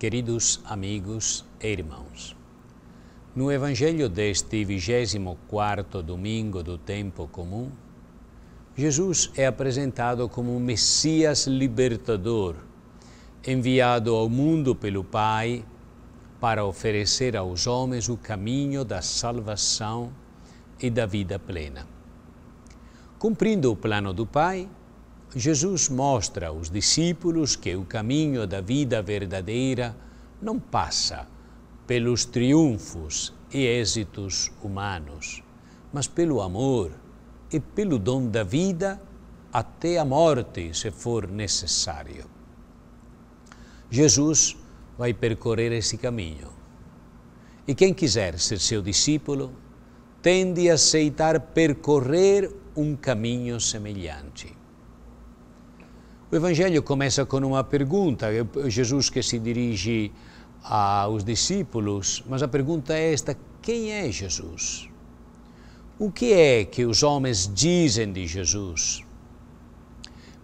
Queridos amigos e irmãos, no Evangelho deste 24 domingo do tempo comum, Jesus é apresentado como um Messias libertador, enviado ao mundo pelo Pai para oferecer aos homens o caminho da salvação e da vida plena. Cumprindo o plano do Pai, Jesus mostra aos discípulos que o caminho da vida verdadeira não passa pelos triunfos e êxitos humanos, mas pelo amor e pelo dom da vida até a morte, se for necessário. Jesus vai percorrer esse caminho. E quem quiser ser seu discípulo, tende a aceitar percorrer um caminho semelhante. O Evangelho começa com uma pergunta, Jesus que se dirige aos discípulos, mas a pergunta é esta: quem é Jesus? O que é que os homens dizem de Jesus?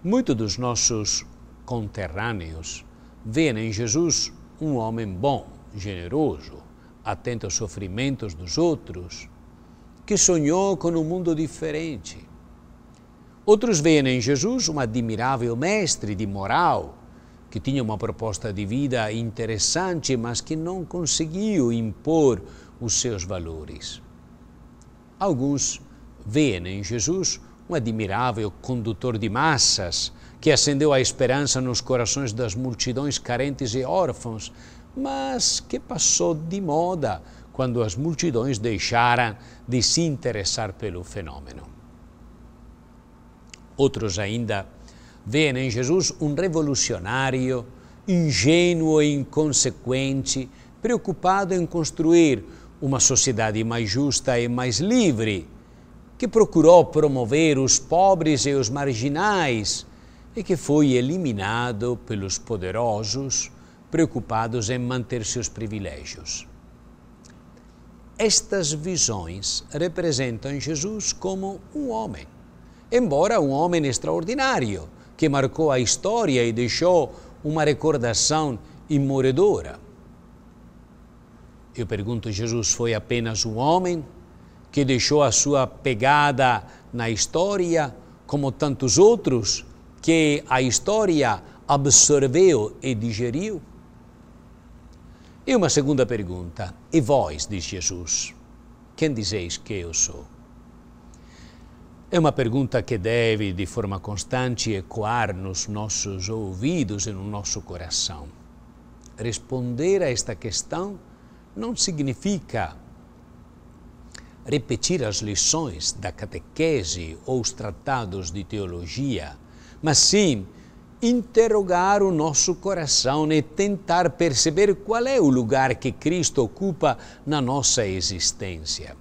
Muitos dos nossos conterrâneos veem em Jesus um homem bom, generoso, atento aos sofrimentos dos outros, que sonhou com um mundo diferente Outros veem em Jesus um admirável mestre de moral, que tinha uma proposta de vida interessante, mas que não conseguiu impor os seus valores. Alguns veem em Jesus um admirável condutor de massas, que acendeu a esperança nos corações das multidões carentes e órfãos, mas que passou de moda quando as multidões deixaram de se interessar pelo fenômeno. Outros ainda veem em Jesus um revolucionário, ingênuo e inconsequente, preocupado em construir uma sociedade mais justa e mais livre, que procurou promover os pobres e os marginais e que foi eliminado pelos poderosos, preocupados em manter seus privilégios. Estas visões representam Jesus como um homem embora um homem extraordinário, que marcou a história e deixou uma recordação imoredora. Eu pergunto: Jesus foi apenas um homem que deixou a sua pegada na história, como tantos outros que a história absorveu e digeriu? E uma segunda pergunta: E vós, diz Jesus, quem dizeis que eu sou? É uma pergunta que deve, de forma constante, ecoar nos nossos ouvidos e no nosso coração. Responder a esta questão não significa repetir as lições da catequese ou os tratados de teologia, mas sim interrogar o nosso coração e tentar perceber qual é o lugar que Cristo ocupa na nossa existência.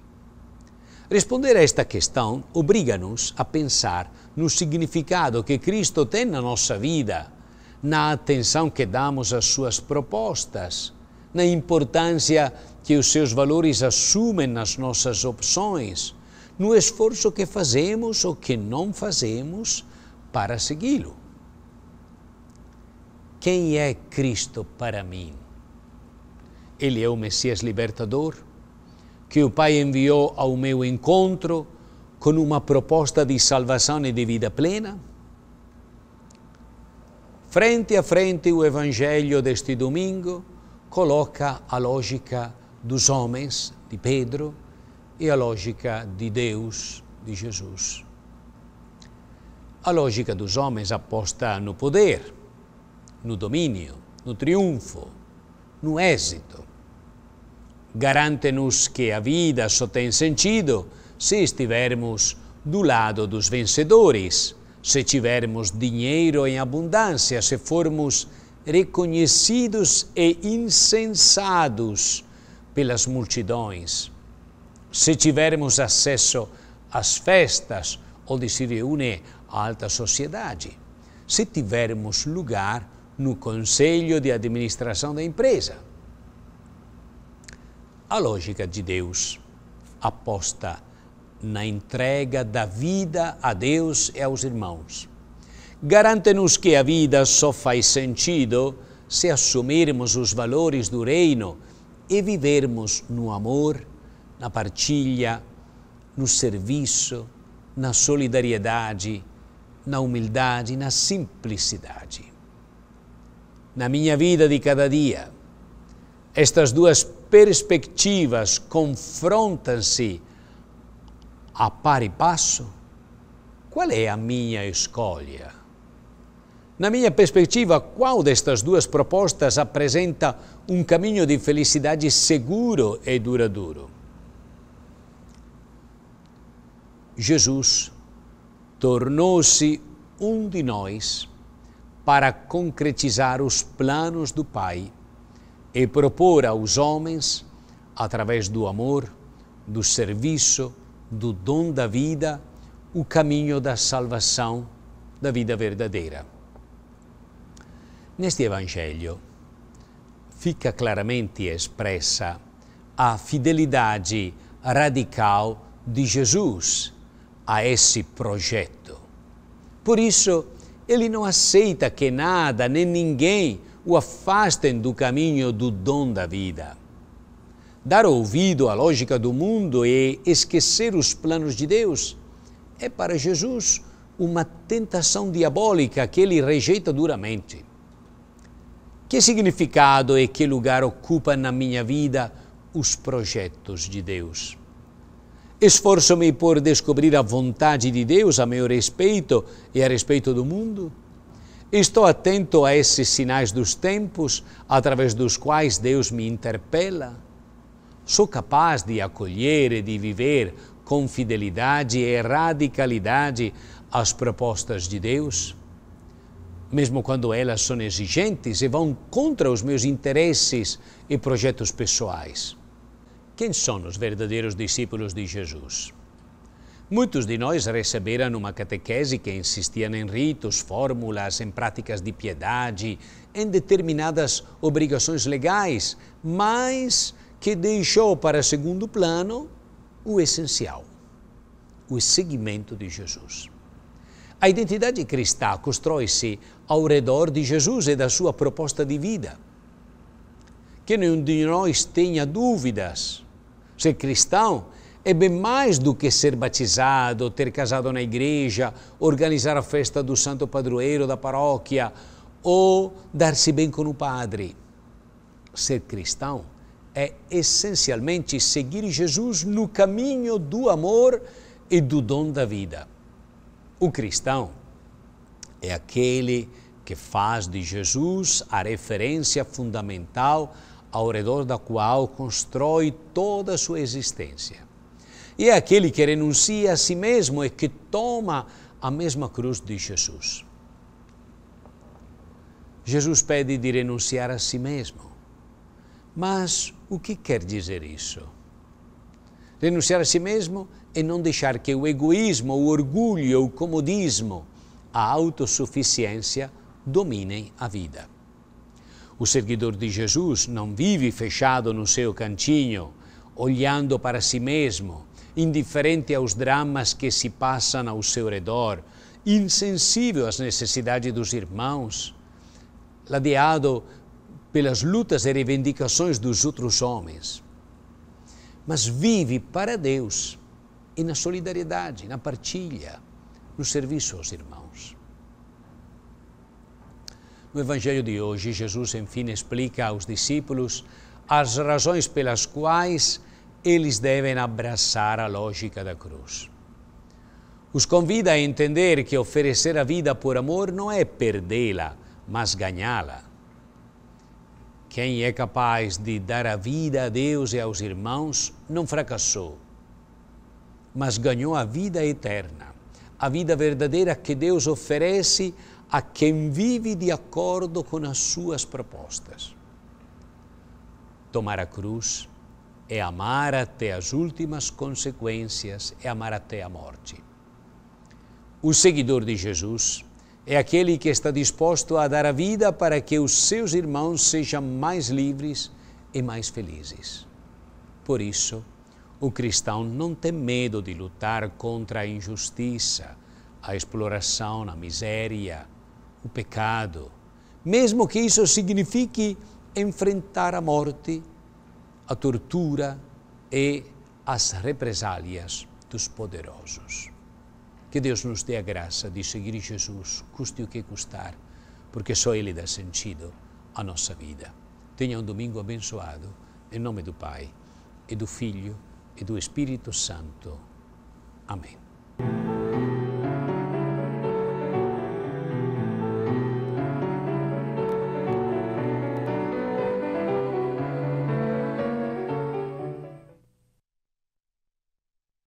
Responder a esta questão obriga-nos a pensar no significado que Cristo tem na nossa vida, na atenção que damos às suas propostas, na importância que os seus valores assumem nas nossas opções, no esforço que fazemos ou que não fazemos para segui-lo. Quem é Cristo para mim? Ele é o Messias libertador? que o Pai enviou ao meu encontro com uma proposta de salvação e de vida plena? Frente a frente, o Evangelho deste domingo coloca a lógica dos homens, de Pedro, e a lógica de Deus, de Jesus. A lógica dos homens aposta no poder, no domínio, no triunfo, no êxito garante-nos que a vida só tem sentido se estivermos do lado dos vencedores, se tivermos dinheiro em abundância, se formos reconhecidos e incensados pelas multidões, se tivermos acesso às festas onde se reúne a alta sociedade, se tivermos lugar no conselho de administração da empresa, a lógica de Deus aposta na entrega da vida a Deus e aos irmãos. Garante-nos que a vida só faz sentido se assumirmos os valores do reino e vivermos no amor, na partilha, no serviço, na solidariedade, na humildade, na simplicidade. Na minha vida de cada dia, estas duas perspectivas confrontam-se a par e passo? Qual é a minha escolha? Na minha perspectiva, qual destas duas propostas apresenta um caminho de felicidade seguro e duradouro? Jesus tornou-se um de nós para concretizar os planos do Pai e propor aos homens, através do amor, do serviço, do dom da vida, o caminho da salvação, da vida verdadeira. Neste Evangelho fica claramente expressa a fidelidade radical de Jesus a esse projeto. Por isso, ele não aceita que nada nem ninguém o afastem do caminho do dom da vida. Dar ouvido à lógica do mundo e esquecer os planos de Deus é para Jesus uma tentação diabólica que ele rejeita duramente. Que significado e que lugar ocupa na minha vida os projetos de Deus? Esforço-me por descobrir a vontade de Deus a meu respeito e a respeito do mundo? Estou atento a esses sinais dos tempos através dos quais Deus me interpela? Sou capaz de acolher e de viver com fidelidade e radicalidade as propostas de Deus? Mesmo quando elas são exigentes e vão contra os meus interesses e projetos pessoais. Quem são os verdadeiros discípulos de Jesus? Muitos de nós receberam uma catequese que insistia em ritos, fórmulas, em práticas de piedade, em determinadas obrigações legais, mas que deixou para segundo plano o essencial, o seguimento de Jesus. A identidade cristã constrói-se ao redor de Jesus e da sua proposta de vida. Que nenhum de nós tenha dúvidas. Ser cristão é bem mais do que ser batizado, ter casado na igreja, organizar a festa do santo padroeiro da paróquia ou dar-se bem com o padre. Ser cristão é essencialmente seguir Jesus no caminho do amor e do dom da vida. O cristão é aquele que faz de Jesus a referência fundamental ao redor da qual constrói toda a sua existência. E é aquele que renuncia a si mesmo e que toma a mesma cruz de Jesus. Jesus pede de renunciar a si mesmo. Mas o que quer dizer isso? Renunciar a si mesmo é não deixar que o egoísmo, o orgulho, o comodismo, a autossuficiência dominem a vida. O seguidor de Jesus não vive fechado no seu cantinho, olhando para si mesmo, indiferente aos dramas que se passam ao seu redor, insensível às necessidades dos irmãos, ladeado pelas lutas e reivindicações dos outros homens. Mas vive para Deus e na solidariedade, na partilha, no serviço aos irmãos. No Evangelho de hoje, Jesus, enfim, explica aos discípulos as razões pelas quais eles devem abraçar a lógica da cruz. Os convida a entender que oferecer a vida por amor não é perdê-la, mas ganhá-la. Quem é capaz de dar a vida a Deus e aos irmãos não fracassou, mas ganhou a vida eterna, a vida verdadeira que Deus oferece a quem vive de acordo com as suas propostas. Tomar a cruz é amar até as últimas consequências, é amar até a morte. O seguidor de Jesus é aquele que está disposto a dar a vida para que os seus irmãos sejam mais livres e mais felizes. Por isso, o cristão não tem medo de lutar contra a injustiça, a exploração, a miséria, o pecado, mesmo que isso signifique enfrentar a morte a tortura e as represálias dos poderosos. Que Deus nos dê a graça de seguir Jesus, custe o que custar, porque só Ele dá sentido à nossa vida. Tenha um domingo abençoado, em nome do Pai, e do Filho, e do Espírito Santo. Amém.